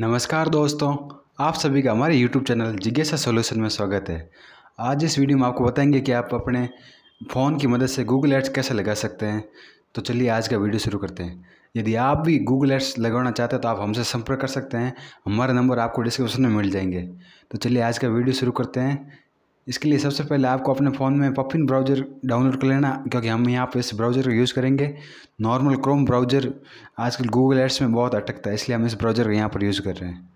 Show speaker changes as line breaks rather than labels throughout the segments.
नमस्कार दोस्तों आप सभी का हमारे YouTube चैनल जिज्ञासा सॉल्यूशन में स्वागत है आज इस वीडियो में आपको बताएंगे कि आप अपने फ़ोन की मदद से गूगल Ads कैसे लगा सकते हैं तो चलिए आज का वीडियो शुरू करते हैं यदि आप भी गूगल Ads लगाना चाहते हैं तो आप हमसे संपर्क कर सकते हैं हमारा नंबर आपको डिस्क्रिप्शन में मिल जाएंगे तो चलिए आज का वीडियो शुरू करते हैं इसके लिए सबसे पहले आपको अपने फ़ोन में पफिन ब्राउज़र डाउनलोड कर लेना क्योंकि हम यहाँ पे इस ब्राउज़र का यूज़ करेंगे नॉर्मल क्रोम ब्राउज़र आजकल गूगल एड्स में बहुत अटकता है इसलिए हम इस ब्राउज़र का यहाँ पर यूज़ कर रहे हैं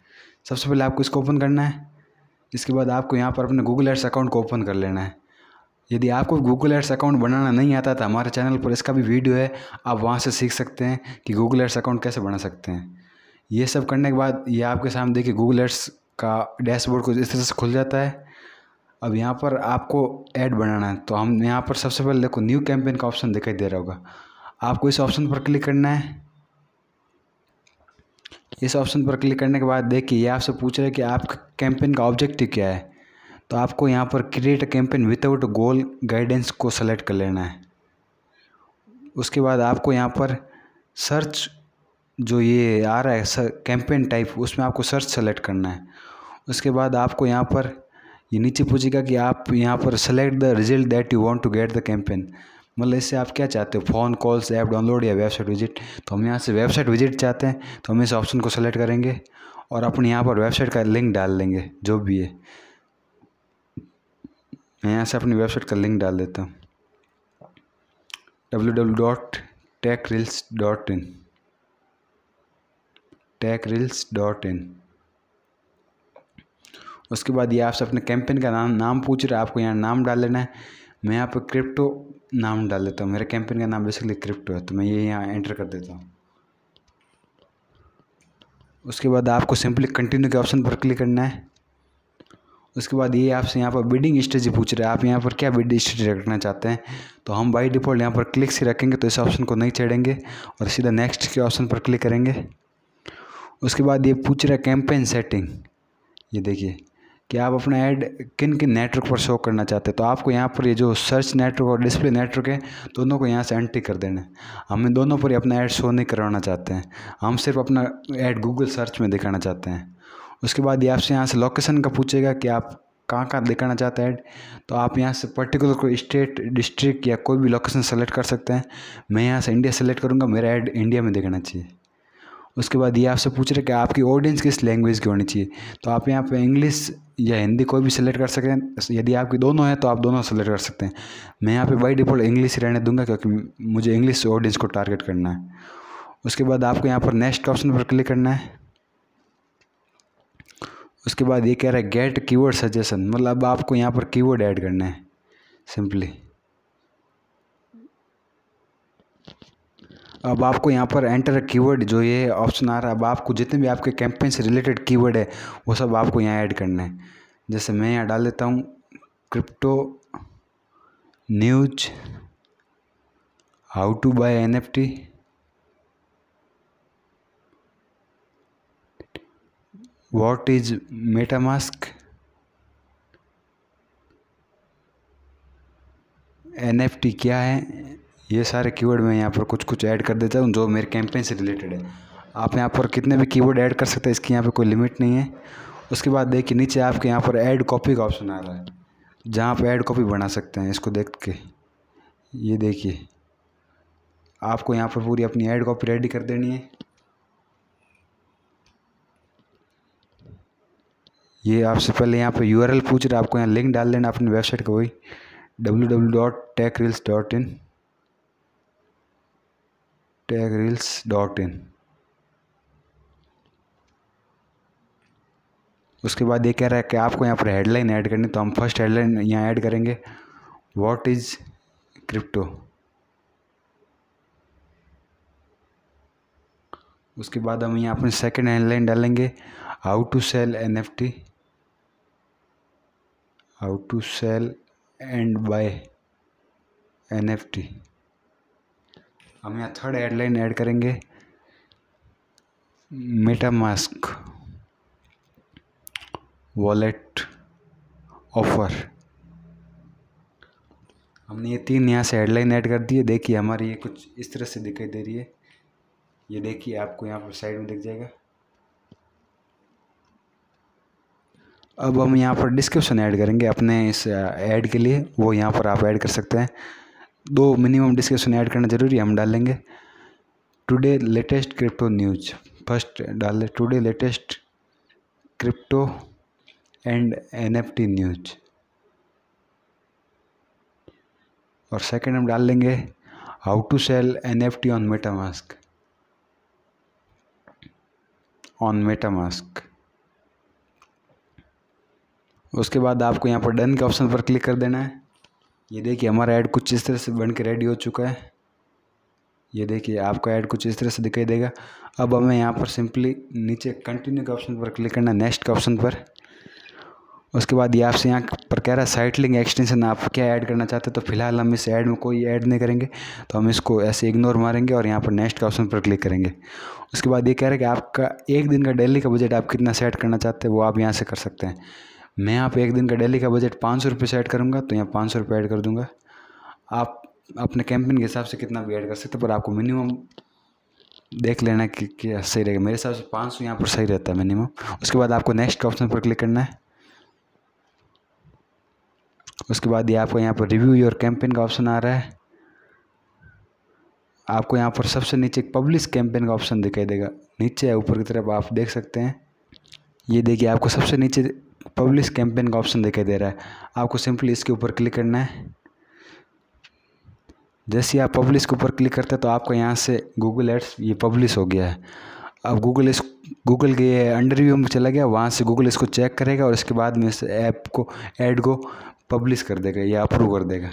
सबसे पहले आपको इसको ओपन करना है इसके बाद आपको यहाँ पर अपने गूगल एड्स अकाउंट को ओपन कर लेना है यदि आपको गूगल एड्स अकाउंट बनाना नहीं आता तो हमारे चैनल पर इसका भी वीडियो है आप वहाँ से सीख सकते हैं कि गूगल एड्स अकाउंट कैसे बना सकते हैं ये सब करने के बाद ये आपके सामने देखिए गूगल एड्स का डैशबोर्ड कुछ इस तरह से खुल जाता है अब यहाँ पर आपको ऐड बनाना है तो हम यहाँ पर सबसे पहले देखो न्यू कैंपेन का ऑप्शन दिखाई दे रहा होगा आपको इस ऑप्शन पर क्लिक करना है इस ऑप्शन पर क्लिक करने के बाद देखिए ये आपसे पूछ रहे हैं कि आपका कैंपेन का ऑब्जेक्टिव क्या है तो आपको यहाँ पर create a campaign without goal guidance को सेलेक्ट कर लेना है उसके बाद आपको यहाँ पर सर्च जो ये आ रहा है कैंपेन टाइप उसमें आपको सर्च सेलेक्ट करना है उसके बाद आपको यहाँ पर ये नीचे पूछेगा कि आप यहाँ पर select the result that you want to get the campaign मतलब इससे आप क्या चाहते हो फ़ोन कॉल्स ऐप डाउनलोड या वेबसाइट विजिट तो हम यहाँ से वेबसाइट विजिट चाहते हैं तो हम इस ऑप्शन को सेलेक्ट करेंगे और अपने यहाँ पर वेबसाइट का लिंक डाल देंगे जो भी है मैं यहाँ से अपनी वेबसाइट का लिंक डाल देता हूँ W W dot tech reels dot in tech reels dot in उसके बाद ये आपसे अपने कैंपेन का नाम नाम पूछ रहे हैं आपको यहाँ नाम डाल लेना है मैं यहाँ पर क्रिप्टो नाम डाल देता हूँ मेरे कैंपेन का नाम बेसिकली क्रिप्टो है तो मैं ये यहाँ एंटर कर देता हूँ उसके बाद आपको सिंपली कंटिन्यू के ऑप्शन पर क्लिक करना है उसके बाद ये आपसे यहाँ पर बिडिंग स्ट्रेजी पूछ रहे हैं आप यहाँ पर क्या बिडिंग स्ट्रेजी रखना चाहते हैं तो हम बाई डिफ़ॉल्ट यहाँ पर क्लिक से रखेंगे तो इस ऑप्शन को नहीं छेड़ेंगे और सीधा नेक्स्ट के ऑप्शन पर क्लिक करेंगे उसके बाद ये पूछ रहा है कैंपेन सेटिंग ये देखिए कि आप अपना ऐड किन किन नेटवर्क पर शो करना चाहते हैं तो आपको यहाँ पर ये जो सर्च नेटवर्क और डिस्प्ले नेटवर्क है दोनों को यहाँ से एंट्री कर देना है हमें दोनों पर ही अपना ऐड शो नहीं करवाना चाहते हैं हम सिर्फ अपना ऐड गूगल सर्च में दिखाना चाहते हैं उसके बाद ये आपसे यहाँ से लोकेशन का पूछेगा कि आप कहाँ कहाँ दिखाना चाहते हैं ऐड तो आप यहाँ से पर्टिकुलर कोई स्टेट डिस्ट्रिक्ट या कोई भी लोकेशन सेलेक्ट कर सकते हैं मैं यहाँ से इंडिया सेलेक्ट करूँगा मेरा ऐड इंडिया में दिखाना चाहिए उसके बाद ये आपसे पूछ रहे कि आपकी ऑडियंस किस लैंग्वेज की होनी चाहिए तो आप यहाँ पे इंग्लिश या हिंदी कोई भी सिलेक्ट कर सकें यदि आपकी दोनों हैं तो आप दोनों सेलेक्ट कर सकते हैं मैं यहाँ पे बाई डिफ़ॉल्ट इंग्लिश रहने दूंगा क्योंकि मुझे इंग्लिश ऑडियंस को टारगेट करना है उसके बाद आपको यहाँ पर नेक्स्ट ऑप्शन पर क्लिक करना है उसके बाद ये कह रहा है गेट कीवर्ड सजेशन मतलब आपको यहाँ पर कीवर्ड ऐड करना है सिंपली अब आपको यहाँ पर एंटर कीवर्ड जो ये ऑप्शन आ रहा है अब आपको जितने भी आपके कैंपेन से रिलेटेड कीवर्ड है वो सब आपको यहाँ ऐड करना है जैसे मैं यहाँ डाल देता हूँ crypto news how to buy N F T what is MetaMask N F T क्या है ये सारे कीवर्ड मैं यहाँ पर कुछ कुछ ऐड कर देता हूँ जो मेरे कैंपेन से रिलेटेड है आप यहाँ पर कितने भी कीवर्ड ऐड कर सकते हैं इसकी यहाँ पर कोई लिमिट नहीं है उसके बाद देखिए नीचे आपके यहाँ पर ऐड कॉपी का ऑप्शन आ रहा है जहाँ आप ऐड कॉपी बना सकते हैं इसको देख के ये देखिए आपको यहाँ पर पूरी अपनी ऐड कॉपी रेडी कर देनी है ये आपसे पहले यहाँ पर यूआरएल पूछ रहा है आपको यहाँ लिंक डाल देना अपनी वेबसाइट का वही W W dot tech reels dot in tag reels dot in उसके बाद ये कह रहा है कि आपको यहाँ पर हेडलाइन ऐड करनी तो हम फर्स्ट हेडलाइन यहाँ ऐड करेंगे व्हाट इज़ क्रिप्टो उसके बाद हम यहाँ अपनी सेकेंड हेडलाइन डालेंगे how to sell N F T how to sell and buy N F T हम यहाँ थर्ड हेडलाइन ऐड करेंगे मेटामास्क वॉलेट ऑफर हमने ये तीन यहाँ से हेडलाइन ऐड कर दिए देखिए हमारी ये कुछ इस तरह से दिखाई दे रही है ये देखिए आपको यहाँ पर साइड में दिख जाएगा अब हम यहाँ पर डिस्क्रिप्शन ऐड करेंगे अपने इस ऐड के लिए वो यहाँ पर आप ऐड कर सकते हैं दो मिनिमम डिस्कशन ऐड करना ज़रूरी है हम डालेंगे today latest crypto news first डाल today latest crypto and NFT news और सेकंड हम डाल लेंगे how to sell NFT on MetaMask on MetaMask उसके बाद आपको यहाँ पर डन के ऑप्शन पर क्लिक कर देना है ये देखिए हमारा ऐड कुछ इस तरह से बन के रेडी हो चुका है ये देखिए आपका ऐड कुछ इस तरह से दिखाई देगा अब हमें यहाँ पर सिंपली नीचे कंटिन्यू के ऑप्शन पर क्लिक करना है नेक्स्ट के ऑप्शन पर उसके बाद ये आपसे यहाँ पर कह रहा है साइट लिंक एक्सटेंशन आप क्या ऐड करना चाहते हैं तो फिलहाल हम इस ऐड में कोई ऐड नहीं करेंगे तो हम इसको ऐसे इग्नोर मारेंगे और यहाँ पर नेक्स्ट के ऑप्शन पर क्लिक करेंगे उसके बाद ये कह रहा है कि आपका एक दिन का डेली का बजट आप कितना सेट करना चाहते हैं वो आप यहाँ से कर सकते हैं मैं आप एक दिन का डेली का बजट पाँच सौ रुपये सेट करूँगा तो यहाँ पाँच सौ रुपये ऐड कर दूँगा आप अपने कैंपेन के हिसाब से कितना भी ऐड कर सकते पर आपको मिनिमम देख लेना कि क्या सही रहेगा मेरे हिसाब से पाँच सौ यहाँ पर सही रहता है मिनिमम उसके बाद आपको नेक्स्ट ऑप्शन पर क्लिक करना है उसके बाद ये आपको यहाँ पर रिव्यू योर कैंपेन का ऑप्शन आ रहा है आपको यहाँ पर सबसे नीचे एक पब्लिश कैंपेन का ऑप्शन दिखाई देगा नीचे या ऊपर की तरफ आप देख सकते हैं ये देखिए आपको सबसे नीचे पब्लिश कैंपेन का ऑप्शन दिखाई दे रहा है आपको सिंपली इसके ऊपर क्लिक करना है जैसे आप पब्लिश के ऊपर क्लिक करते हैं तो आपको यहाँ से गूगल एड्स ये पब्लिश हो गया है अब गूगल इस गूगल के अंडरव्यू में चला गया वहाँ से गूगल इसको चेक करेगा और इसके बाद में इस ऐप को ऐड को पब्लिश कर देगा या अप्रूव कर देगा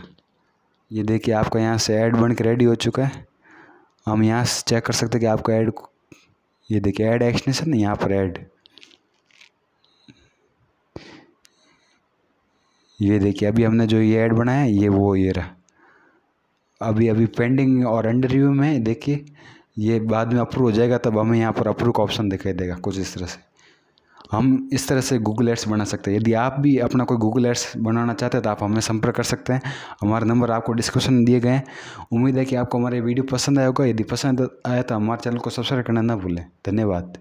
ये देखिए आपका यहाँ से ऐड बन के रेडी हो चुका है हम यहाँ से चेक कर सकते हैं कि आपका ऐड ये देखिए ऐड एक्सटेंशन यहाँ पर ऐड ये देखिए अभी हमने जो ये ऐड बनाया ये वो ये रहा अभी अभी पेंडिंग और अंडर रिव्यू में देखिए ये बाद में अप्रूव हो जाएगा तब हमें यहाँ पर अप्रूव का ऑप्शन दिखाई देगा कुछ इस तरह से हम इस तरह से गूगल एड्स बना सकते हैं यदि आप भी अपना कोई गूगल एड्स बनाना चाहते हैं तो आप हमें संपर्क कर सकते हैं हमारा नंबर आपको डिस्क्रिप्शन दिए गए हैं उम्मीद है कि आपको हमारे वीडियो पसंद आया होगा यदि पसंद आया तो हमारे चैनल को सब्सक्राइब करना ना भूलें धन्यवाद